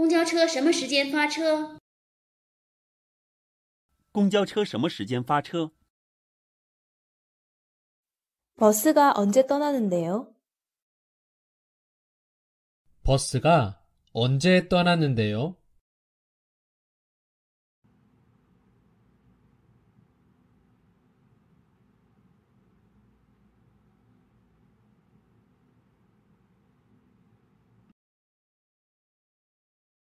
公交车什么时间发车？公交车什么时间发车？버스가언제떠나는데 요？ 버스가언제떠나는데 요？